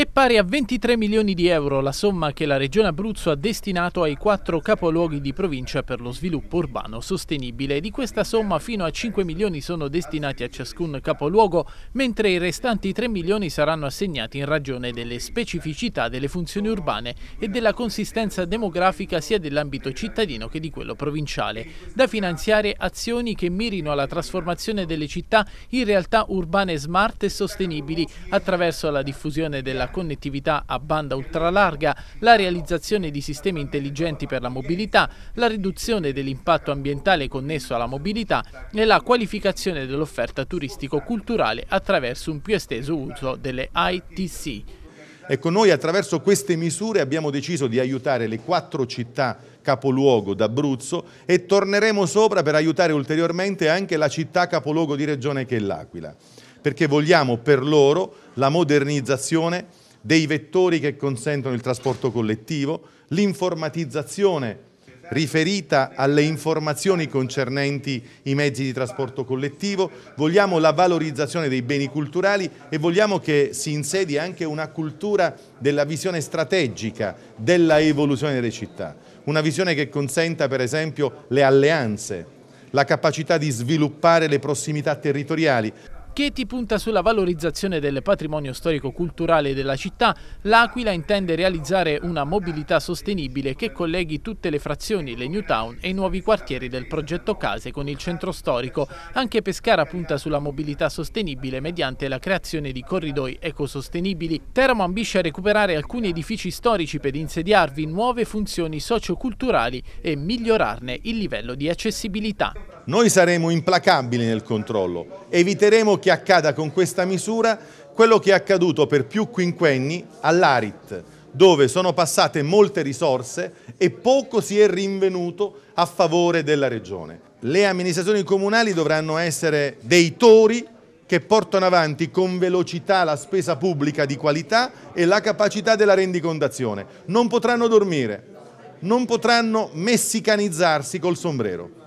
È pari a 23 milioni di euro la somma che la Regione Abruzzo ha destinato ai quattro capoluoghi di provincia per lo sviluppo urbano sostenibile. Di questa somma fino a 5 milioni sono destinati a ciascun capoluogo, mentre i restanti 3 milioni saranno assegnati in ragione delle specificità delle funzioni urbane e della consistenza demografica sia dell'ambito cittadino che di quello provinciale, da finanziare azioni che mirino alla trasformazione delle città in realtà urbane smart e sostenibili attraverso la diffusione della connettività a banda ultralarga, la realizzazione di sistemi intelligenti per la mobilità, la riduzione dell'impatto ambientale connesso alla mobilità e la qualificazione dell'offerta turistico-culturale attraverso un più esteso uso delle ITC. Ecco, noi attraverso queste misure abbiamo deciso di aiutare le quattro città capoluogo d'Abruzzo e torneremo sopra per aiutare ulteriormente anche la città capoluogo di regione che è l'Aquila, perché vogliamo per loro la modernizzazione dei vettori che consentono il trasporto collettivo, l'informatizzazione riferita alle informazioni concernenti i mezzi di trasporto collettivo, vogliamo la valorizzazione dei beni culturali e vogliamo che si insedi anche una cultura della visione strategica della evoluzione delle città, una visione che consenta per esempio le alleanze, la capacità di sviluppare le prossimità territoriali che ti punta sulla valorizzazione del patrimonio storico-culturale della città, l'Aquila intende realizzare una mobilità sostenibile che colleghi tutte le frazioni, le new town e i nuovi quartieri del progetto Case con il centro storico. Anche Pescara punta sulla mobilità sostenibile mediante la creazione di corridoi ecosostenibili. Teramo ambisce a recuperare alcuni edifici storici per insediarvi nuove funzioni socioculturali e migliorarne il livello di accessibilità. Noi saremo implacabili nel controllo, eviteremo che accada con questa misura quello che è accaduto per più quinquenni all'Arit, dove sono passate molte risorse e poco si è rinvenuto a favore della Regione. Le amministrazioni comunali dovranno essere dei tori che portano avanti con velocità la spesa pubblica di qualità e la capacità della rendicondazione. Non potranno dormire, non potranno messicanizzarsi col sombrero.